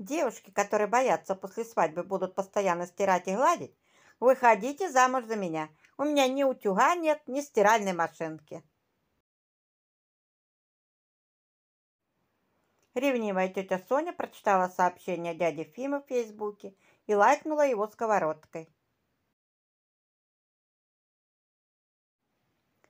Девушки, которые боятся после свадьбы, будут постоянно стирать и гладить. Выходите замуж за меня. У меня ни утюга нет, ни стиральной машинки. Ревнивая тетя Соня прочитала сообщение дяди Фимы в Фейсбуке и лайкнула его сковородкой.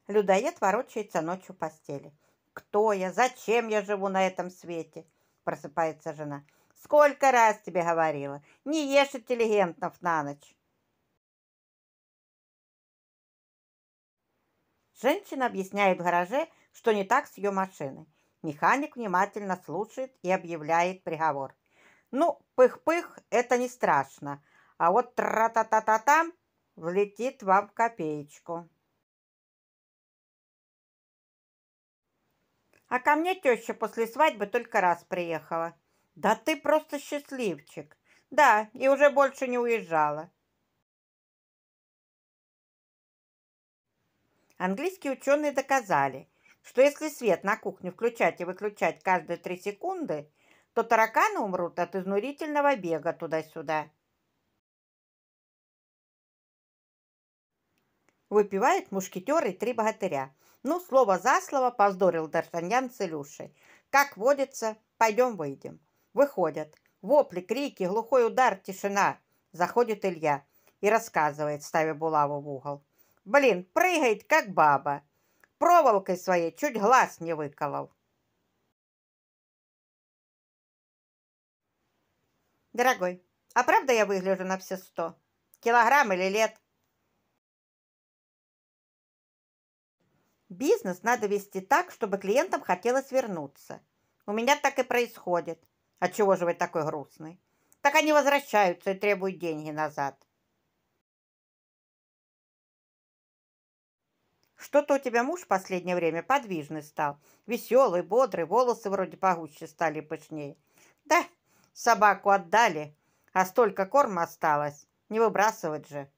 Людоед ворочается ночью в постели. «Кто я? Зачем я живу на этом свете?» – просыпается жена – Сколько раз тебе говорила, не ешь интеллигентов на ночь. Женщина объясняет в гараже, что не так с ее машиной. Механик внимательно слушает и объявляет приговор. Ну, пых-пых, это не страшно, а вот тра-та-та-та-там влетит вам копеечку. А ко мне теща после свадьбы только раз приехала. Да ты просто счастливчик. Да, и уже больше не уезжала. Английские ученые доказали, что если свет на кухне включать и выключать каждые три секунды, то тараканы умрут от изнурительного бега туда-сюда. Выпивают мушкетеры три богатыря. Ну, слово за слово поздорил Д'Артаньян с Илюшей. Как водится, пойдем выйдем. Выходят. Вопли, крики, глухой удар, тишина. Заходит Илья и рассказывает, ставя булаву в угол. Блин, прыгает, как баба. Проволокой своей чуть глаз не выколол. Дорогой, а правда я выгляжу на все сто? Килограмм или лет? Бизнес надо вести так, чтобы клиентам хотелось вернуться. У меня так и происходит. Отчего же вы такой грустный? Так они возвращаются и требуют деньги назад. Что-то у тебя муж в последнее время подвижный стал. Веселый, бодрый, волосы вроде погуще стали пышнее. Да, собаку отдали, а столько корма осталось. Не выбрасывать же.